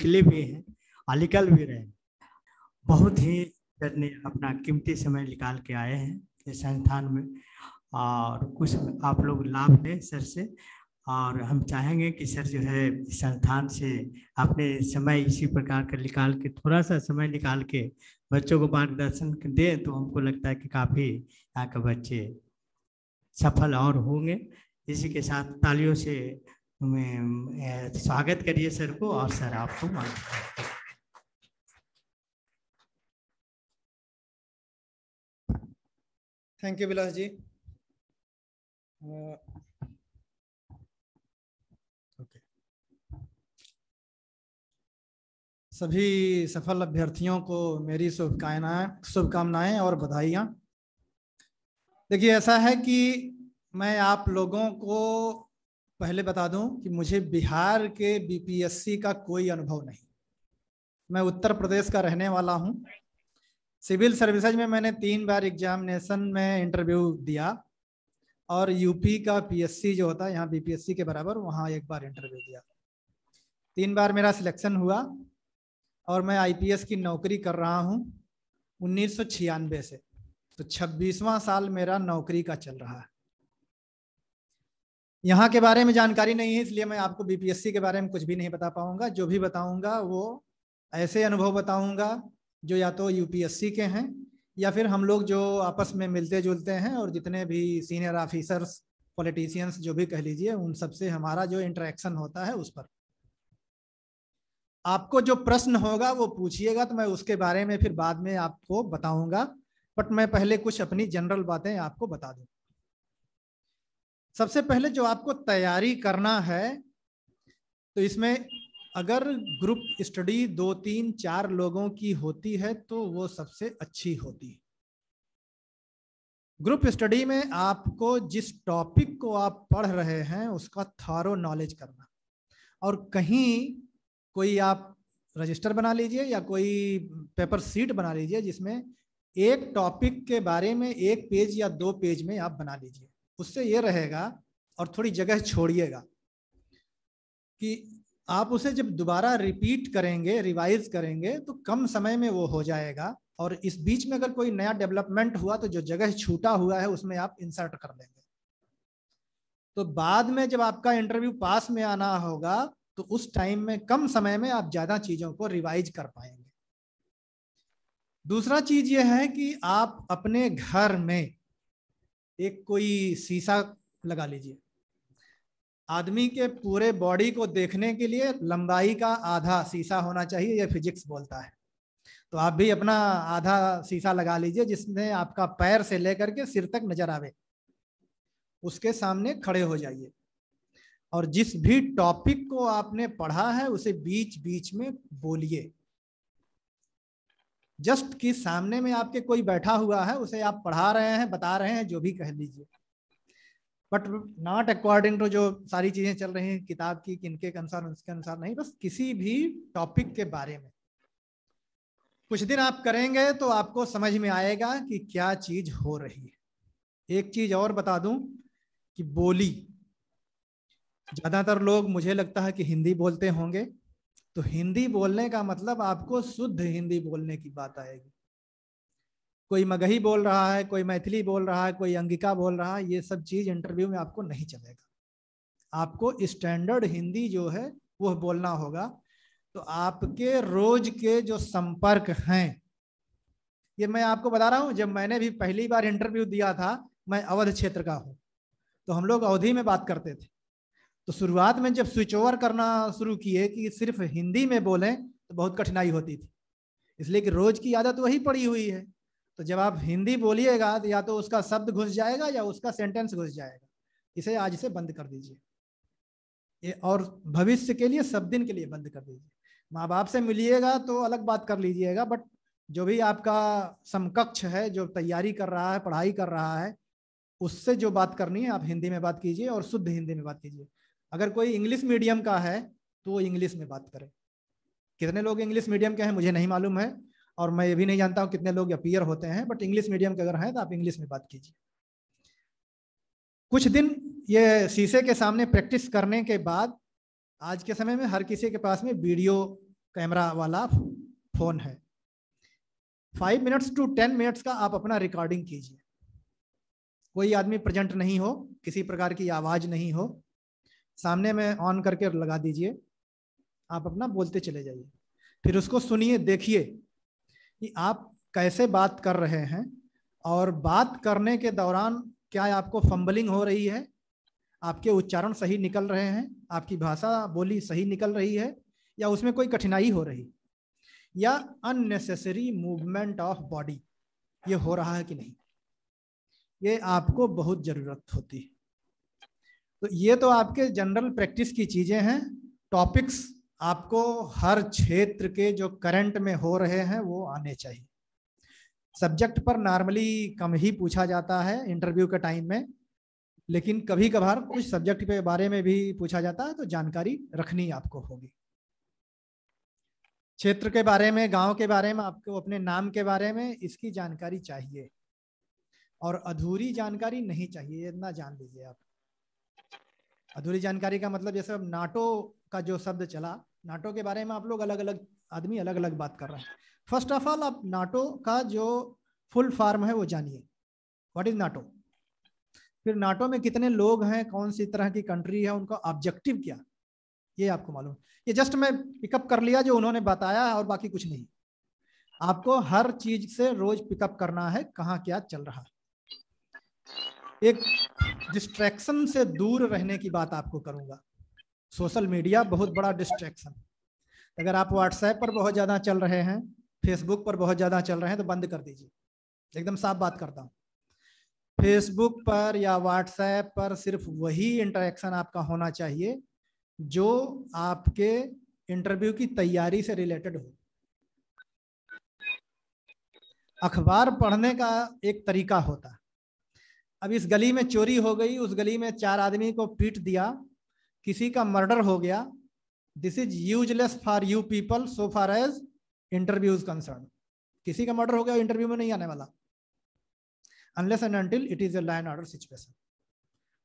खिले हुए हैं और निकल भी रहे हैं बहुत ही सर ने अपना कीमती समय निकाल के आए हैं इस संस्थान में और कुछ आप लोग लाभ लें सर से और हम चाहेंगे कि सर जो है इस संस्थान से अपने समय इसी प्रकार का निकाल के थोड़ा सा समय निकाल के बच्चों को मार्गदर्शन दें तो हमको लगता है कि काफ़ी यहाँ के बच्चे सफल और होंगे इसी के साथ तालियों से स्वागत करिए सर को और सर आपको thank you Vilas ji okay सभी सफल अभ्यर्थियों को मेरी शुभकामनाएं शुभकामनाएं और बधाइयाँ देखिए ऐसा है कि मैं आप लोगों को पहले बता दूं कि मुझे बिहार के बीपीएससी का कोई अनुभव नहीं मैं उत्तर प्रदेश का रहने वाला हूं सिविल सर्विसेज में मैंने तीन बार एग्जामिनेशन में इंटरव्यू दिया और यूपी का पीएससी जो होता है यहाँ बीपीएससी के बराबर वहाँ एक बार इंटरव्यू दिया तीन बार मेरा सिलेक्शन हुआ और मैं आईपीएस की नौकरी कर रहा हूँ उन्नीस से तो छब्बीसवा साल मेरा नौकरी का चल रहा है यहाँ के बारे में जानकारी नहीं है इसलिए मैं आपको बीपीएससी के बारे में कुछ भी नहीं बता पाऊंगा जो भी बताऊंगा वो ऐसे अनुभव बताऊंगा जो या तो यूपीएससी के हैं या फिर हम लोग जो आपस में मिलते जुलते हैं और जितने भी सीनियर ऑफिसर्स पॉलिटिशियंस जो भी कह लीजिए उन सबसे हमारा जो इंटरेक्शन होता है उस पर आपको जो प्रश्न होगा वो पूछिएगा तो मैं उसके बारे में फिर बाद में आपको बताऊंगा बट मैं पहले कुछ अपनी जनरल बातें आपको बता दूंगा सबसे पहले जो आपको तैयारी करना है तो इसमें अगर ग्रुप स्टडी दो तीन चार लोगों की होती है तो वो सबसे अच्छी होती है ग्रुप स्टडी में आपको जिस टॉपिक को आप पढ़ रहे हैं उसका थारो नॉलेज करना और कहीं कोई आप रजिस्टर बना लीजिए या कोई पेपर सीट बना लीजिए जिसमें एक टॉपिक के बारे में एक पेज या दो पेज में आप बना लीजिए उससे ये रहेगा और थोड़ी जगह छोड़िएगा कि आप उसे जब दोबारा रिपीट करेंगे रिवाइज करेंगे तो कम समय में वो हो जाएगा और इस बीच में अगर कोई नया डेवलपमेंट हुआ तो जो जगह छूटा हुआ है उसमें आप इंसर्ट कर देंगे तो बाद में जब आपका इंटरव्यू पास में आना होगा तो उस टाइम में कम समय में आप ज्यादा चीजों को रिवाइज कर पाएंगे दूसरा चीज यह है कि आप अपने घर में एक कोई शीशा लगा लीजिए आदमी के पूरे बॉडी को देखने के लिए लंबाई का आधा शीशा होना चाहिए यह फिजिक्स बोलता है तो आप भी अपना आधा शीशा लगा लीजिए जिसमें आपका पैर से लेकर के सिर तक नजर आवे उसके सामने खड़े हो जाइए और जिस भी टॉपिक को आपने पढ़ा है उसे बीच बीच में बोलिए जस्ट कि सामने में आपके कोई बैठा हुआ है उसे आप पढ़ा रहे हैं बता रहे हैं जो भी कह लीजिए बट नॉट अकॉर्डिंग टू जो सारी चीजें चल रही हैं किताब की किनके के अनुसार उसके अनुसार नहीं बस किसी भी टॉपिक के बारे में कुछ दिन आप करेंगे तो आपको समझ में आएगा कि क्या चीज हो रही है एक चीज और बता दूं कि बोली ज्यादातर लोग मुझे लगता है कि हिंदी बोलते होंगे तो हिंदी बोलने का मतलब आपको शुद्ध हिंदी बोलने की बात आएगी कोई मगही बोल रहा है कोई मैथिली बोल रहा है कोई अंगिका बोल रहा है ये सब चीज इंटरव्यू में आपको नहीं चलेगा आपको स्टैंडर्ड हिंदी जो है वह बोलना होगा तो आपके रोज के जो संपर्क हैं ये मैं आपको बता रहा हूं जब मैंने भी पहली बार इंटरव्यू दिया था मैं अवध क्षेत्र का हूँ तो हम लोग अवधि में बात करते थे तो शुरुआत में जब स्विच ओवर करना शुरू किए कि सिर्फ हिंदी में बोलें तो बहुत कठिनाई होती थी इसलिए कि रोज की आदत वही पड़ी हुई है तो जब आप हिंदी बोलिएगा तो या तो उसका शब्द घुस जाएगा या उसका सेंटेंस घुस जाएगा इसे आज से बंद कर दीजिए ये और भविष्य के लिए सब दिन के लिए बंद कर दीजिए माँ बाप से मिलिएगा तो अलग बात कर लीजिएगा बट जो भी आपका समकक्ष है जो तैयारी कर रहा है पढ़ाई कर रहा है उससे जो बात करनी है आप हिंदी में बात कीजिए और शुद्ध हिंदी में बात कीजिए अगर कोई इंग्लिश मीडियम का है तो वो इंग्लिश में बात करे कितने लोग इंग्लिश मीडियम के हैं मुझे नहीं मालूम है और मैं ये भी नहीं जानता हूँ कितने लोग अपीयर होते हैं बट इंग्लिश मीडियम के अगर हैं तो आप इंग्लिश में बात कीजिए कुछ दिन ये शीशे के सामने प्रैक्टिस करने के बाद आज के समय में हर किसी के पास में वीडियो कैमरा वाला फोन है five minutes to ten minutes का आप अपना रिकॉर्डिंग कीजिए कोई आदमी प्रेजेंट नहीं हो किसी प्रकार की आवाज नहीं हो सामने में ऑन करके लगा दीजिए आप अपना बोलते चले जाइए फिर उसको सुनिए देखिए कि आप कैसे बात कर रहे हैं और बात करने के दौरान क्या आपको फंबलिंग हो रही है आपके उच्चारण सही निकल रहे हैं आपकी भाषा बोली सही निकल रही है या उसमें कोई कठिनाई हो रही या अननेसेसरी मूवमेंट ऑफ बॉडी ये हो रहा है कि नहीं ये आपको बहुत ज़रूरत होती है तो ये तो आपके जनरल प्रैक्टिस की चीजें हैं टॉपिक्स आपको हर क्षेत्र के जो करंट में हो रहे हैं वो आने चाहिए सब्जेक्ट पर नॉर्मली कम ही पूछा जाता है इंटरव्यू के टाइम में लेकिन कभी कभार कुछ सब्जेक्ट के बारे में भी पूछा जाता है तो जानकारी रखनी आपको होगी क्षेत्र के बारे में गांव के बारे में आपको अपने नाम के बारे में इसकी जानकारी चाहिए और अधूरी जानकारी नहीं चाहिए इतना जान लीजिए आप अधूरी जानकारी का मतलब जैसे अब नाटो का जो शब्द चला नाटो के बारे में आप लोग अलग अलग आदमी अलग अलग बात कर रहे हैं फर्स्ट ऑफ ऑल आप नाटो का जो फुल फॉर्म है वो जानिए व्हाट इज नाटो फिर नाटो में कितने लोग हैं कौन सी तरह की कंट्री है उनका ऑब्जेक्टिव क्या ये आपको मालूम ये जस्ट मैं पिकअप कर लिया जो उन्होंने बताया और बाकी कुछ नहीं आपको हर चीज से रोज पिकअप करना है कहाँ क्या चल रहा है एक डिस्ट्रैक्शन से दूर रहने की बात आपको करूंगा सोशल मीडिया बहुत बड़ा डिस्ट्रैक्शन अगर आप व्हाट्सएप पर बहुत ज़्यादा चल रहे हैं फेसबुक पर बहुत ज़्यादा चल रहे हैं तो बंद कर दीजिए एकदम साफ बात करता हूँ फेसबुक पर या व्हाट्सएप पर सिर्फ वही इंटरेक्शन आपका होना चाहिए जो आपके इंटरव्यू की तैयारी से रिलेटेड हो अखबार पढ़ने का एक तरीका होता है अब इस गली में चोरी हो गई उस गली में चार आदमी को पीट दिया किसी का मर्डर हो गया this is useless for you people so far as interview is concern किसी का मर्डर हो गया इंटरव्यू में नहीं आने वाला unless and until it is a line order situation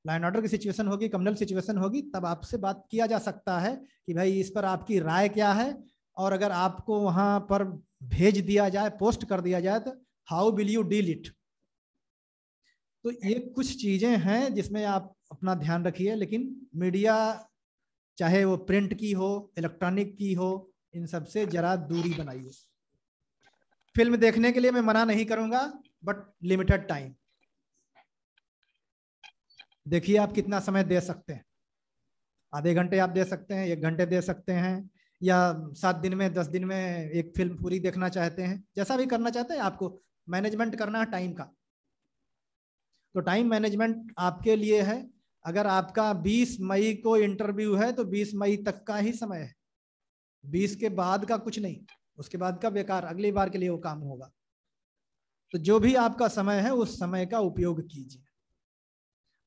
line order की सिचुएशन होगी कमल सिचुएशन होगी तब आपसे बात किया जा सकता है कि भाई इस पर आपकी राय क्या है और अगर आपको वहां पर भेज दिया जाए पोस्ट कर दिया जाए तो how will you deal it तो ये कुछ चीजें हैं जिसमें आप अपना ध्यान रखिए लेकिन मीडिया चाहे वो प्रिंट की हो इलेक्ट्रॉनिक की हो इन सब से जरा दूरी बनाइए फिल्म देखने के लिए मैं मना नहीं करूंगा बट लिमिटेड टाइम देखिए आप कितना समय दे सकते हैं आधे घंटे आप दे सकते हैं एक घंटे दे सकते हैं या सात दिन में दस दिन में एक फिल्म पूरी देखना चाहते हैं जैसा भी करना चाहते हैं आपको मैनेजमेंट करना है टाइम का तो टाइम मैनेजमेंट आपके लिए है अगर आपका 20 मई को इंटरव्यू है तो 20 मई तक का ही समय है 20 के बाद का कुछ नहीं उसके बाद का बेकार अगली बार के लिए वो काम होगा तो जो भी आपका समय है उस समय का उपयोग कीजिए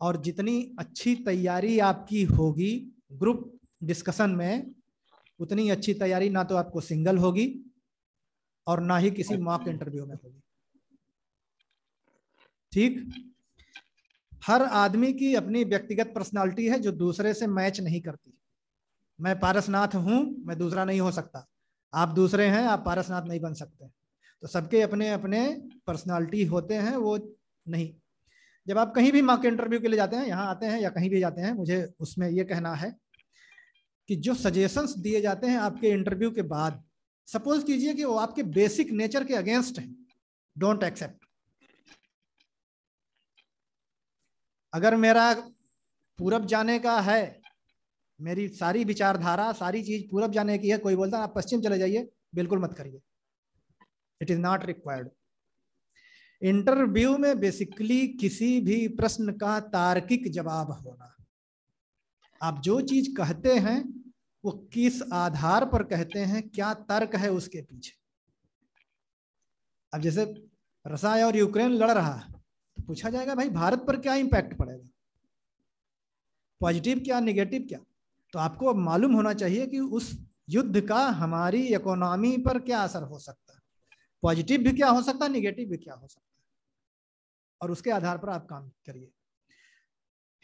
और जितनी अच्छी तैयारी आपकी होगी ग्रुप डिस्कशन में उतनी अच्छी तैयारी ना तो आपको सिंगल होगी और ना ही किसी मॉक इंटरव्यू में होगी ठीक हर आदमी की अपनी व्यक्तिगत पर्सनालिटी है जो दूसरे से मैच नहीं करती मैं पारसनाथ हूं मैं दूसरा नहीं हो सकता आप दूसरे हैं आप पारसनाथ नहीं बन सकते तो सबके अपने अपने पर्सनालिटी होते हैं वो नहीं जब आप कहीं भी मॉक इंटरव्यू के लिए जाते हैं यहाँ आते हैं या कहीं भी जाते हैं मुझे उसमें ये कहना है कि जो सजेशंस दिए जाते हैं आपके इंटरव्यू के बाद सपोज कीजिए कि वो आपके बेसिक नेचर के अगेंस्ट हैं डोंट एक्सेप्ट अगर मेरा पूरब जाने का है मेरी सारी विचारधारा सारी चीज पूरब जाने की है कोई बोलता है आप पश्चिम चले जाइए बिल्कुल मत करिए it is not required interview में बेसिकली किसी भी प्रश्न का तार्किक जवाब होना आप जो चीज कहते हैं वो किस आधार पर कहते हैं क्या तर्क है उसके पीछे अब जैसे रसाय और यूक्रेन लड़ रहा है तो पूछा जाएगा भाई भारत पर क्या इंपैक्ट पॉजिटिव क्या निगेटिव क्या तो आपको मालूम होना चाहिए कि उस युद्ध का हमारी इकोनॉमी पर क्या असर हो सकता है पॉजिटिव भी क्या हो सकता है निगेटिव भी क्या हो सकता है और उसके आधार पर आप काम करिए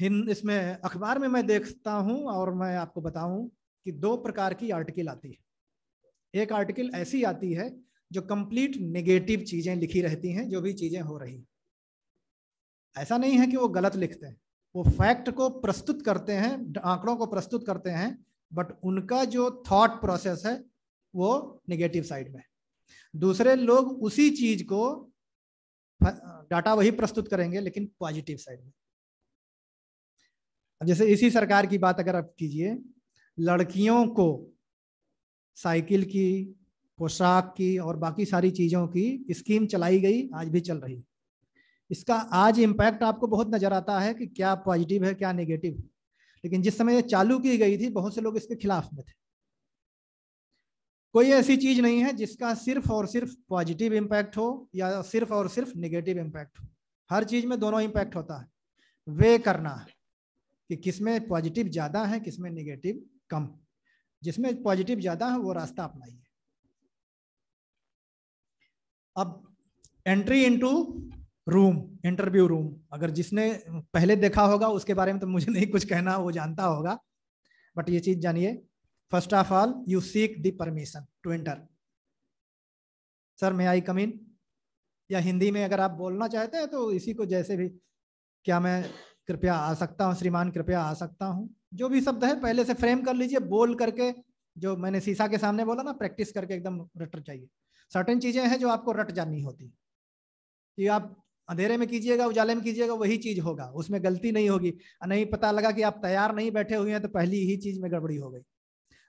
हिंद इसमें अखबार में मैं देखता हूं और मैं आपको बताऊं कि दो प्रकार की आर्टिकल आती है एक आर्टिकल ऐसी आती है जो कंप्लीट नेगेटिव चीजें लिखी रहती हैं जो भी चीजें हो रही ऐसा नहीं है कि वो गलत लिखते हैं वो फैक्ट को प्रस्तुत करते हैं आंकड़ों को प्रस्तुत करते हैं बट उनका जो थॉट प्रोसेस है वो नेगेटिव साइड में दूसरे लोग उसी चीज को डाटा वही प्रस्तुत करेंगे लेकिन पॉजिटिव साइड में अब जैसे इसी सरकार की बात अगर आप कीजिए लड़कियों को साइकिल की पोशाक की और बाकी सारी चीजों की स्कीम चलाई गई आज भी चल रही इसका आज इम्पैक्ट आपको बहुत नजर आता है कि क्या पॉजिटिव है क्या नेगेटिव है लेकिन जिस समय ये चालू की गई थी बहुत से लोग इसके खिलाफ में थे कोई ऐसी चीज नहीं है जिसका सिर्फ और सिर्फ पॉजिटिव इम्पैक्ट हो या सिर्फ और सिर्फ नेगेटिव इम्पैक्ट हो हर चीज में दोनों इम्पैक्ट होता है वे करना है कि किसमें पॉजिटिव ज्यादा है किसमें नेगेटिव कम जिसमें पॉजिटिव ज्यादा है वो रास्ता अपनाइए अब entry into room interview room अगर जिसने पहले देखा होगा उसके बारे में तो मुझे नहीं कुछ कहना वो जानता होगा बट ये चीज जानिए first of all you seek the permission to enter sir may I come in या हिंदी में अगर आप बोलना चाहते हैं तो इसी को जैसे भी क्या मैं कृपया आ सकता हूँ श्रीमान कृपया आ सकता हूँ जो भी शब्द है पहले से फ्रेम कर लीजिए बोल करके जो मैंने शीशा के सामने बोला ना प्रैक्टिस करके एकदम रट चाहिए सर्टेन चीजें हैं जो आपको रट जानी होती कि आप अंधेरे में कीजिएगा उजाले में कीजिएगा वही चीज होगा उसमें गलती नहीं होगी नहीं पता लगा कि आप तैयार नहीं बैठे हुए हैं तो पहली ही चीज में गड़बड़ी हो गई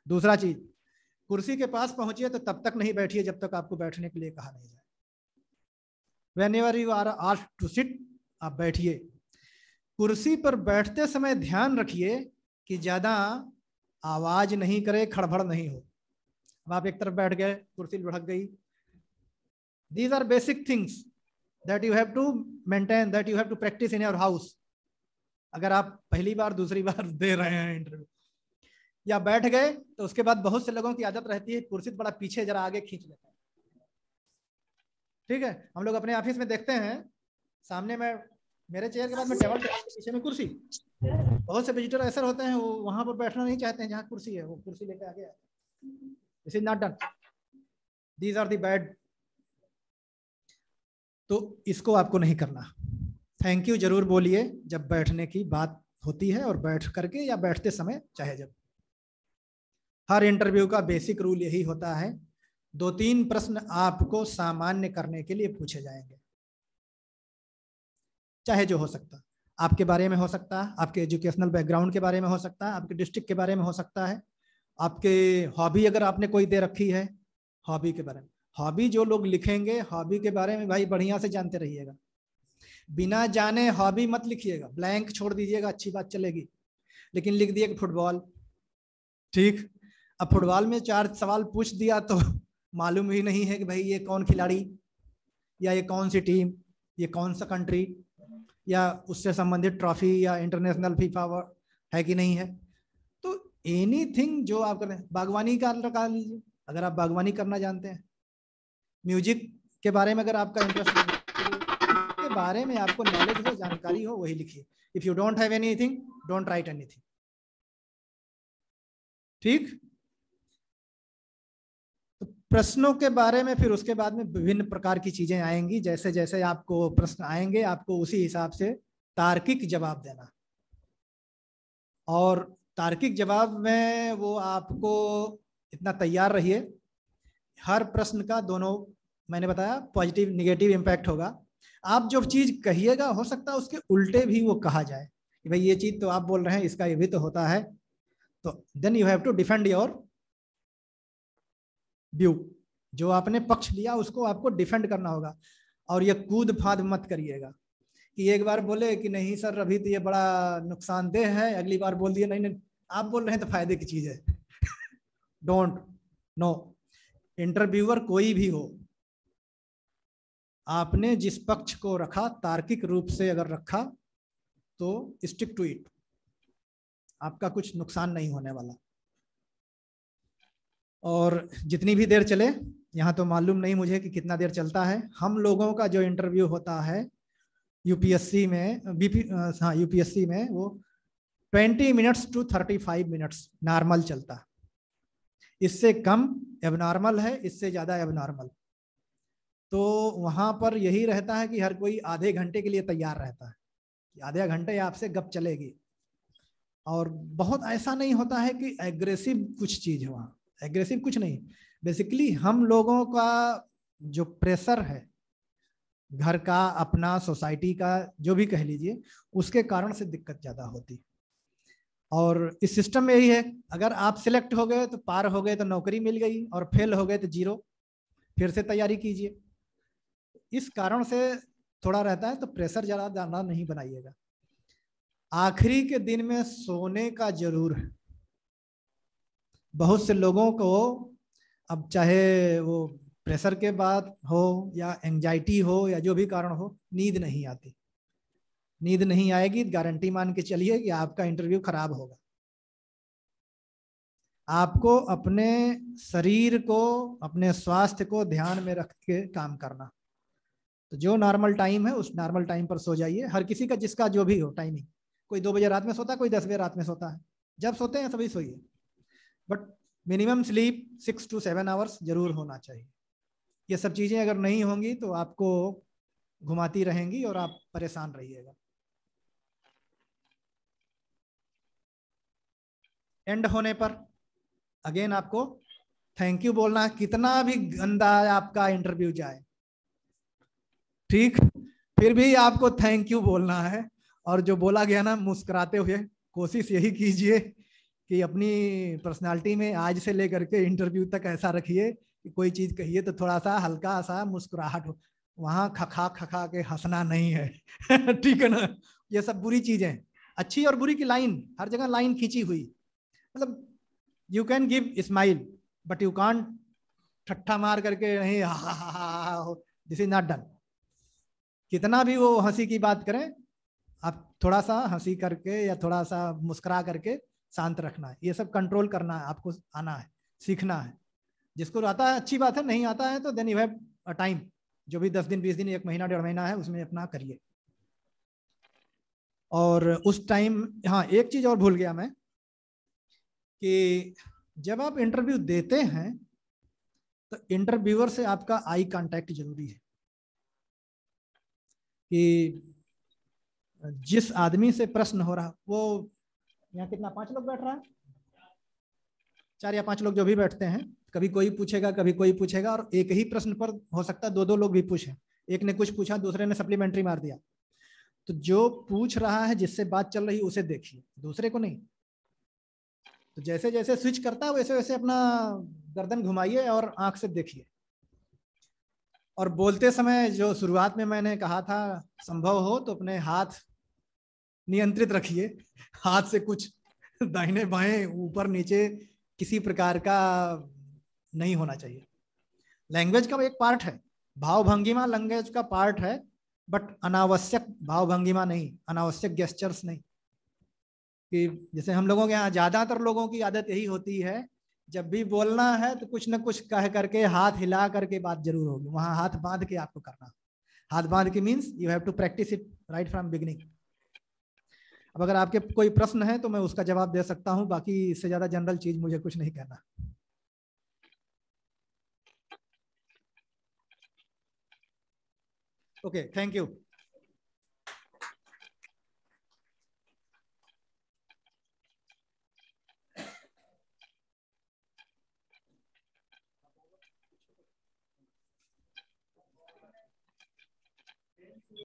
दूसरा चीज कुर्सी के पास पहुंचिए तो तब तक नहीं बैठिए जब तक आपको बैठने के लिए कहा नहीं जाए whenever you are art to sit आप बैठिए कुर्सी पर बैठते समय ध्यान रखिए कि ज्यादा आवाज नहीं करे खड़बड़ नहीं हो अब आप एक तरफ बैठ गए कुर्सी लुढ़क गई these are basic things that you have to maintain that you have to practice in your house अगर आप पहली बार दूसरी बार दे रहे हैं इंटरव्यू या बैठ गए तो उसके बाद बहुत से लोगों की आदत रहती है कुर्सी बड़ा पीछे जरा आगे खींच लेते हैं ठीक है हम लोग अपने ऑफिस में देखते हैं सामने में मेरे चेयर के बाद में टेबल पीछे में कुर्सी बहुत से विजिटर ऐसे होते हैं वो वहां पर बैठना नहीं चाहते हैं जहाँ कुर्सी है वो कुर्सी लेकर आगे आते हैं is not done these are the bad तो इसको आपको नहीं करना थैंक यू जरूर बोलिए जब बैठने की बात होती है और बैठ करके या बैठते समय चाहे जब हर इंटरव्यू का बेसिक रूल यही होता है दो तीन प्रश्न आपको सामान्य करने के लिए पूछे जाएंगे चाहे जो हो सकता आपके बारे में हो सकता है आपके एजुकेशनल बैकग्राउंड के बारे में हो सकता है आपके डिस्ट्रिक्ट के बारे में हो सकता है आपके हॉबी अगर आपने कोई दे रखी है हॉबी के बारे में हॉबी जो लोग लिखेंगे हॉबी के बारे में भाई बढ़िया से जानते रहिएगा बिना जाने हॉबी मत लिखिएगा ब्लैंक छोड़ दीजिएगा अच्छी बात चलेगी लेकिन लिख दिए फुटबॉल ठीक अब फुटबॉल में चार सवाल पूछ दिया तो मालूम ही नहीं है कि भाई ये कौन खिलाड़ी या ये कौन सी टीम ये कौन सा कंट्री या उससे संबंधित ट्रॉफी या इंटरनेशनल फीफा है कि नहीं है तो एनी थिंग जो आप कर रहे हैं बागवानी का कर लीजिए अगर आप बागवानी करना जानते हैं म्यूजिक के बारे में अगर आपका इंटरेस्ट के बारे में आपको नॉलेज हो जानकारी हो वही लिखिए if you don't have anything don't write anything ठीक तो प्रश्नों के बारे में फिर उसके बाद में विभिन्न प्रकार की चीजें आएंगी जैसे जैसे आपको प्रश्न आएंगे आपको उसी हिसाब से तार्किक जवाब देना और तार्किक जवाब में वो आपको इतना तैयार रहिए हर प्रश्न का दोनों मैंने बताया पॉजिटिव निगेटिव इम्पैक्ट होगा आप जो चीज़ कहिएगा हो सकता है उसके उल्टे भी वो कहा जाए कि भाई ये चीज़ तो आप बोल रहे हैं इसका ये भी तो होता है तो then you have to defend your view जो आपने पक्ष लिया उसको आपको डिफेंड करना होगा और ये कूद फाद मत करिएगा कि एक बार बोले कि नहीं सर अभी तो ये बड़ा नुकसानदेह है अगली बार बोल दिए नहीं नहीं आप बोल रहे हैं तो फायदे की चीज़ है डोंट नो इंटरव्यूअर कोई भी हो आपने जिस पक्ष को रखा तार्किक रूप से अगर रखा तो स्टिक टू इट आपका कुछ नुकसान नहीं होने वाला और जितनी भी देर चले यहाँ तो मालूम नहीं मुझे कि कितना देर चलता है हम लोगों का जो इंटरव्यू होता है यूपीएससी में बीपी हाँ यूपीएससी में वो twenty minutes to thirty five minutes normal चलता इससे कम एबनॉर्मल है इससे ज़्यादा एबनॉर्मल तो वहाँ पर यही रहता है कि हर कोई आधे घंटे के लिए तैयार रहता है कि आधे घंटे आपसे गप चलेगी और बहुत ऐसा नहीं होता है कि एग्रेसिव कुछ चीज़ है वहाँ एग्रेसिव कुछ नहीं बेसिकली हम लोगों का जो प्रेशर है घर का अपना सोसाइटी का जो भी कह लीजिए उसके कारण से दिक्कत ज़्यादा होती और इस सिस्टम में यही है अगर आप सिलेक्ट हो गए तो पार हो गए तो नौकरी मिल गई और फेल हो गए तो जीरो फिर से तैयारी कीजिए इस कारण से थोड़ा रहता है तो प्रेशर ज़्यादा ज़्यादा नहीं बनाइएगा आखिरी के दिन में सोने का जरूर है बहुत से लोगों को अब चाहे वो प्रेशर के बाद हो या एंजाइटी हो या जो भी कारण हो नींद नहीं आती नींद नहीं आएगी गारंटी मान के चलिए कि आपका इंटरव्यू खराब होगा आपको अपने शरीर को अपने स्वास्थ्य को ध्यान में रख के काम करना तो जो नॉर्मल टाइम है उस नॉर्मल टाइम पर सो जाइए हर किसी का जिसका जो भी हो टाइमिंग कोई दो बजे रात में सोता है कोई दस बजे रात में सोता है जब सोते हैं सभी सोइए but minimum sleep six to seven hours जरूर होना चाहिए ये सब चीज़ें अगर नहीं होंगी तो आपको घुमाती रहेंगी और आप परेशान रहिएगा एंड होने पर अगेन आपको थैंक यू बोलना कितना भी गंदा आपका इंटरव्यू जाए ठीक फिर भी आपको थैंक यू बोलना है और जो बोला गया ना मुस्कुराते हुए कोशिश यही कीजिए कि अपनी पर्सनालिटी में आज से लेकर के इंटरव्यू तक ऐसा रखिए कि कोई चीज कहिए तो थोड़ा सा हल्का सा मुस्कुराहट हो वहाँ खखा खखा के हंसना नहीं है ठीक है ना ये सब बुरी चीजें अच्छी और बुरी की लाइन हर जगह लाइन खींची हुई मतलब you can give smile but you can't ठट्ठा मार करके नहीं दिस इज नॉट डन कितना भी वो हंसी की बात करें आप थोड़ा सा हंसी करके या थोड़ा सा मुस्कुरा करके शांत रखना है ये सब कंट्रोल करना है आपको आना है सीखना है जिसको आता है अच्छी बात है नहीं आता है तो then you have a time जो भी दस दिन बीस दिन एक महीना डेढ़ महीना है उसमें अपना करिए और उस टाइम हाँ एक चीज और भूल गया मैं कि जब आप इंटरव्यू देते हैं तो इंटरव्यूअर से आपका आई कांटेक्ट जरूरी है कि जिस आदमी से प्रश्न हो रहा वो यहाँ कितना पांच लोग बैठ रहा है चार या पांच लोग जो भी बैठते हैं कभी कोई पूछेगा कभी कोई पूछेगा और एक ही प्रश्न पर हो सकता है दो दो लोग भी पूछे एक ने कुछ पूछा दूसरे ने सप्लीमेंट्री मार दिया तो जो पूछ रहा है जिससे बात चल रही उसे देखिए दूसरे को नहीं तो जैसे जैसे स्विच करता है वैसे वैसे अपना गर्दन घुमाइए और आंख से देखिए और बोलते समय जो शुरुआत में मैंने कहा था संभव हो तो अपने हाथ नियंत्रित रखिए हाथ से कुछ दाहिने बाएं ऊपर नीचे किसी प्रकार का नहीं होना चाहिए लैंग्वेज का एक पार्ट है भाव भंगिमा लैंग्वेज का पार्ट है बट अनावश्यक भाव भंगिमा नहीं अनावश्यक गेस्टर्स नहीं कि जैसे हम लोगों के यहाँ ज़्यादातर लोगों की आदत यही होती है जब भी बोलना है तो कुछ ना कुछ कह करके हाथ हिला करके बात जरूर होगी वहां हाथ बांध के आपको करना हाथ बांध के means you have to practice it right from beginning अब अगर आपके कोई प्रश्न है तो मैं उसका जवाब दे सकता हूँ बाकी इससे ज़्यादा जनरल चीज़ मुझे कुछ नहीं कहना ओके थैंक यू